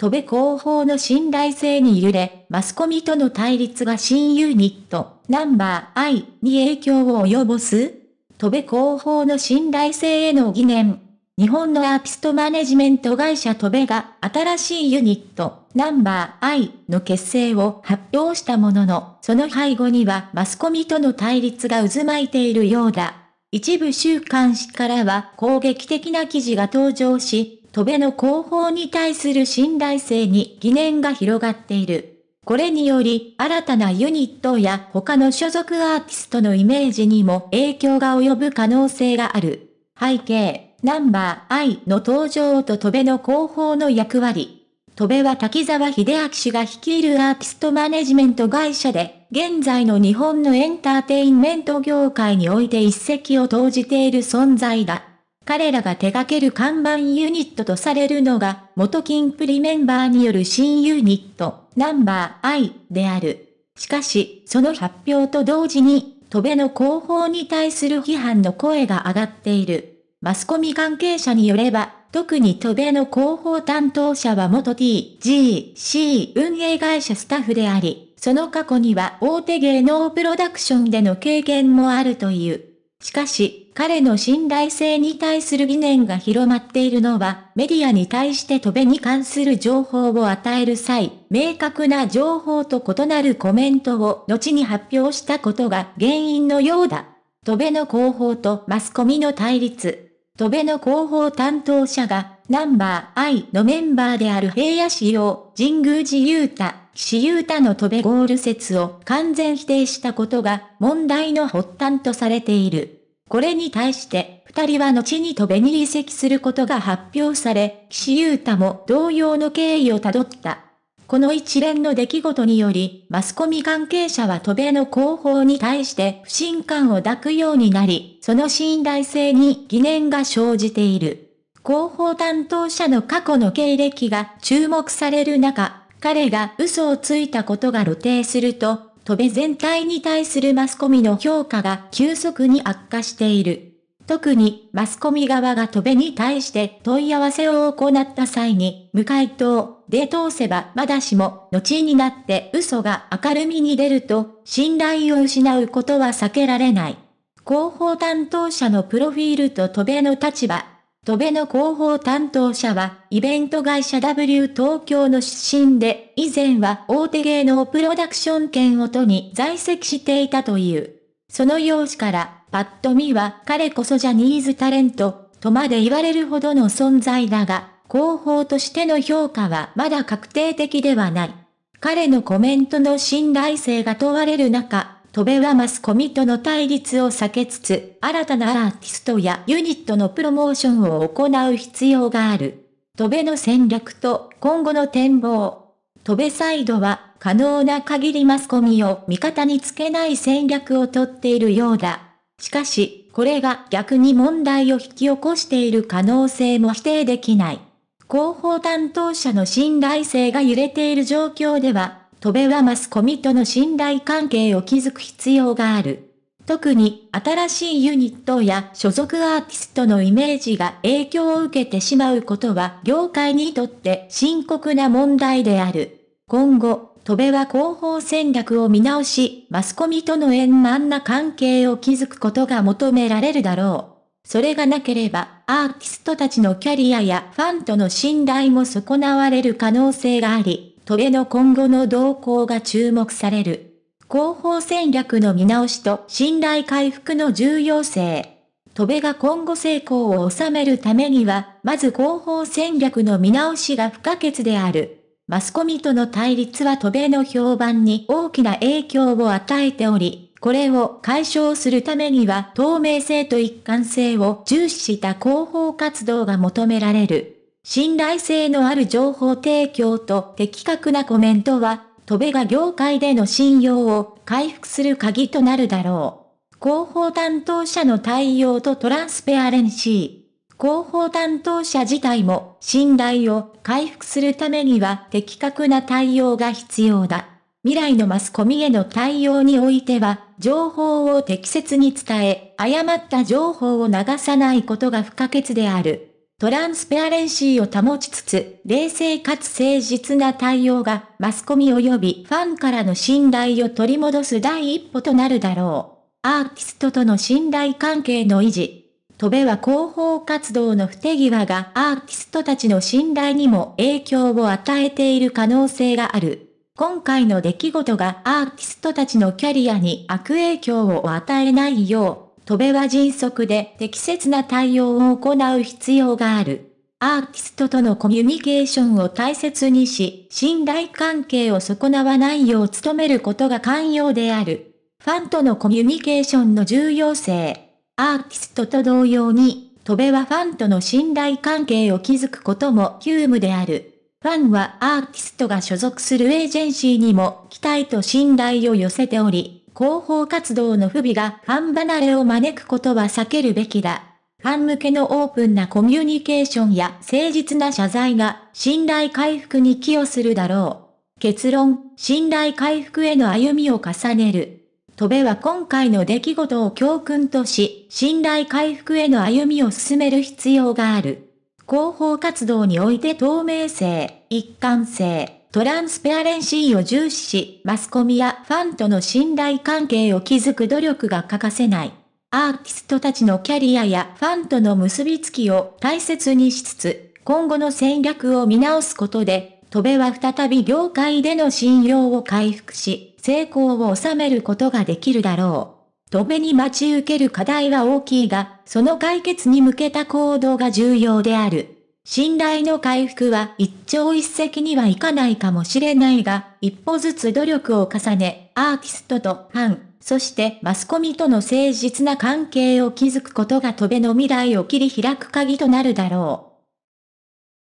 戸部広報の信頼性に揺れ、マスコミとの対立が新ユニット、ナンバー I に影響を及ぼす戸部広報の信頼性への疑念。日本のアーティストマネジメント会社戸部が新しいユニット、ナンバー I の結成を発表したものの、その背後にはマスコミとの対立が渦巻いているようだ。一部週刊誌からは攻撃的な記事が登場し、戸辺の広報に対する信頼性に疑念が広がっている。これにより、新たなユニットや他の所属アーティストのイメージにも影響が及ぶ可能性がある。背景、ナンバー I の登場と戸辺の広報の役割。戸辺は滝沢秀明氏が率いるアーティストマネジメント会社で、現在の日本のエンターテインメント業界において一石を投じている存在だ。彼らが手掛ける看板ユニットとされるのが、元キンプリメンバーによる新ユニット、ナンバー I である。しかし、その発表と同時に、戸辺の広報に対する批判の声が上がっている。マスコミ関係者によれば、特に戸辺の広報担当者は元 TGC 運営会社スタッフであり、その過去には大手芸能プロダクションでの経験もあるという。しかし、彼の信頼性に対する疑念が広まっているのは、メディアに対して戸べに関する情報を与える際、明確な情報と異なるコメントを後に発表したことが原因のようだ。戸べの広報とマスコミの対立。戸べの広報担当者が、ナンバー I のメンバーである平野市陽、神宮寺勇太、岸優太の飛べゴール説を完全否定したことが問題の発端とされている。これに対して、二人は後に飛べに移籍することが発表され、岸優太も同様の経緯をたどった。この一連の出来事により、マスコミ関係者は戸米の広報に対して不信感を抱くようになり、その信頼性に疑念が生じている。広報担当者の過去の経歴が注目される中、彼が嘘をついたことが露呈すると、戸部全体に対するマスコミの評価が急速に悪化している。特に、マスコミ側が戸部に対して問い合わせを行った際に、無回答で通せばまだしも、後になって嘘が明るみに出ると、信頼を失うことは避けられない。広報担当者のプロフィールと戸部の立場、戸辺の広報担当者は、イベント会社 W 東京の出身で、以前は大手芸能プロダクション権をとに在籍していたという。その容姿から、パッと見は彼こそジャニーズタレント、とまで言われるほどの存在だが、広報としての評価はまだ確定的ではない。彼のコメントの信頼性が問われる中、トベはマスコミとの対立を避けつつ、新たなアーティストやユニットのプロモーションを行う必要がある。トベの戦略と今後の展望。トベサイドは可能な限りマスコミを味方につけない戦略をとっているようだ。しかし、これが逆に問題を引き起こしている可能性も否定できない。広報担当者の信頼性が揺れている状況では、トベはマスコミとの信頼関係を築く必要がある。特に新しいユニットや所属アーティストのイメージが影響を受けてしまうことは業界にとって深刻な問題である。今後、戸部は広報戦略を見直し、マスコミとの円満な関係を築くことが求められるだろう。それがなければ、アーティストたちのキャリアやファンとの信頼も損なわれる可能性があり、戸への今後の動向が注目される。広報戦略の見直しと信頼回復の重要性。戸辺が今後成功を収めるためには、まず広報戦略の見直しが不可欠である。マスコミとの対立は戸辺の評判に大きな影響を与えており、これを解消するためには透明性と一貫性を重視した広報活動が求められる。信頼性のある情報提供と的確なコメントは、戸部が業界での信用を回復する鍵となるだろう。広報担当者の対応とトランスペアレンシー。広報担当者自体も信頼を回復するためには的確な対応が必要だ。未来のマスコミへの対応においては、情報を適切に伝え、誤った情報を流さないことが不可欠である。トランスペアレンシーを保ちつつ、冷静かつ誠実な対応が、マスコミ及びファンからの信頼を取り戻す第一歩となるだろう。アーティストとの信頼関係の維持。戸部は広報活動の不手際がアーティストたちの信頼にも影響を与えている可能性がある。今回の出来事がアーティストたちのキャリアに悪影響を与えないよう、戸部は迅速で適切な対応を行う必要がある。アーティストとのコミュニケーションを大切にし、信頼関係を損なわないよう努めることが肝要である。ファンとのコミュニケーションの重要性。アーティストと同様に、戸部はファンとの信頼関係を築くことも急務である。ファンはアーティストが所属するエージェンシーにも期待と信頼を寄せており、広報活動の不備がファン離れを招くことは避けるべきだ。ファン向けのオープンなコミュニケーションや誠実な謝罪が信頼回復に寄与するだろう。結論、信頼回復への歩みを重ねる。戸部は今回の出来事を教訓とし、信頼回復への歩みを進める必要がある。広報活動において透明性、一貫性、トランスペアレンシーを重視し、マスコミやファンとの信頼関係を築く努力が欠かせない。アーティストたちのキャリアやファンとの結びつきを大切にしつつ、今後の戦略を見直すことで、戸部は再び業界での信用を回復し、成功を収めることができるだろう。戸部に待ち受ける課題は大きいが、その解決に向けた行動が重要である。信頼の回復は一朝一夕にはいかないかもしれないが、一歩ずつ努力を重ね、アーティストとファン、そしてマスコミとの誠実な関係を築くことが戸べの未来を切り開く鍵となるだろう。